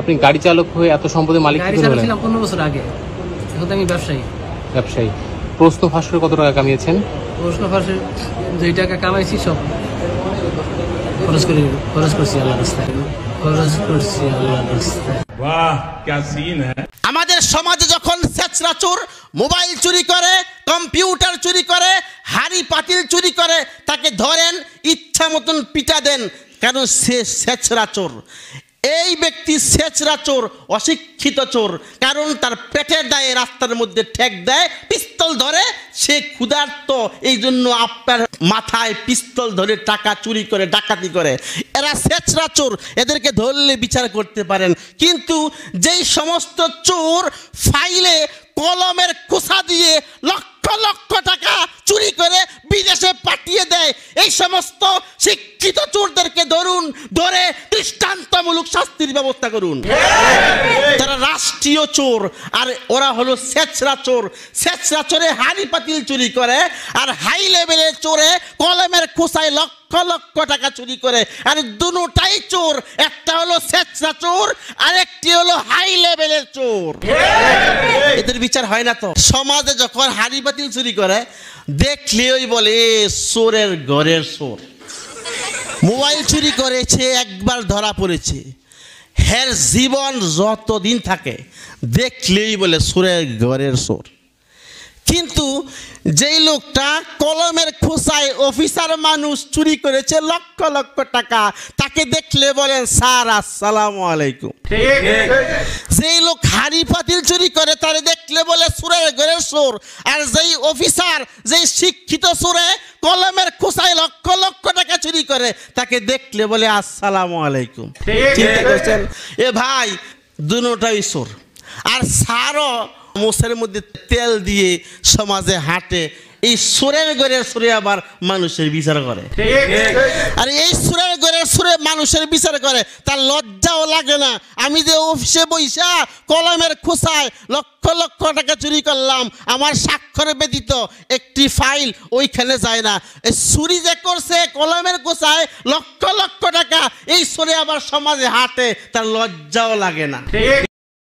আপনি গাড়ি চালক হয়ে এত সম্পদের মালিক গাড়ি চালক বছর আগে এখন আমি ব্যবসায়ী ব্যবসায়ী প্রশ্ন ফাঁসরে কত টাকা কামিয়েছেন প্রশ্ন ফাঁসে দুই টাকা কামাইছি সব খরচ করি খরচ করছি আল্লাহ খরচ করছি আল্লাহ বাহ সিন আমাদের সমাজে যখন সেচরা মোবাইল চুরি করে কম্পিউটার চুরি করে হাড়ি পাতিল চুরি করে তাকে ধরেন ইচ্ছা মতন পিটা দেন কারণ সে সেচরা এই ব্যক্তি সেচরা চোর অশিক্ষিত চোর কারণ তার পেটের দায়ে রাস্তার মধ্যে ঠেক দেয় পিস্তল ধরে সে ক্ষুধার্ত এই জন্য আপনার মাথায় পিস্তল ধরে টাকা চুরি করে ডাকাতি করে এরা সেচরা চোর এদেরকে ধরলে বিচার করতে পারেন কিন্তু যেই সমস্ত চোর ফাইলে কলমের খোসা দিয়ে লক্ষ লক্ষ টাকা চুরি করে বিদেশে পাঠিয়ে দেয় এই সমস্ত শিক্ষিত চোরদেরকে ধরুন ধরে শিক্ষামূলক শাস্তির ব্যবস্থা করুন তারা রাষ্ট্রীয় চোর আর ওরা হলো সেচরা চোর সেচরা চোরে হাড়ি পাতিল চুরি করে আর হাই লেভেলের চোরে কলমের খোসায় লক্ষ লক্ষ টাকা চুরি করে আর দুটাই চোর একটা হলো সেচরা চোর আর একটি হলো হাই লেভেলের চোর এদের বিচার হয় না তো সমাজে যখন হাড়ি পাতিল চুরি করে দেখলেই বলে চোরের ঘরের চোর মোবাইল চুরি করেছে একবার ধরা পড়েছে হের জীবন যতদিন থাকে দেখলেই বলে সুরের ঘরের সুর কিন্তু যেই লোকটা কলমের খোসায় অফিসার মানুষ চুরি করেছে লক্ষ লক্ষ টাকা তাকে দেখলে বলেন স্যার আসসালাম আলাইকুম যেই লোক হাড়ি পাতিল চুরি করে তারে দেখলে বলে সুরের ঘরের সুর আর যেই অফিসার যেই শিক্ষিত সুরে কলমের করে তাকে দেখলে বলে আসসালাম আলাইকুম চিন্তা করছেন এ ভাই দুটাই ঈশ্বর আর সারও মোষের মধ্যে তেল দিয়ে সমাজে হাঁটে এই সুরের গড়ে সুরে আবার মানুষের বিচার করে আর এই সুরের গড়ে সুরে মানুষের বিচার করে তার লজ্জাও লাগে না আমি যে অফিসে বৈশা কলমের খোসায় লক্ষ লক্ষ লক্ষ টাকা চুরি করলাম আমার স্বাক্ষর ব্যতীত একটি ফাইল ওইখানে যায় না এই চুরি যে করছে কলমের গোছায় লক্ষ লক্ষ টাকা এই সরে আবার সমাজে হাতে তার লজ্জাও লাগে না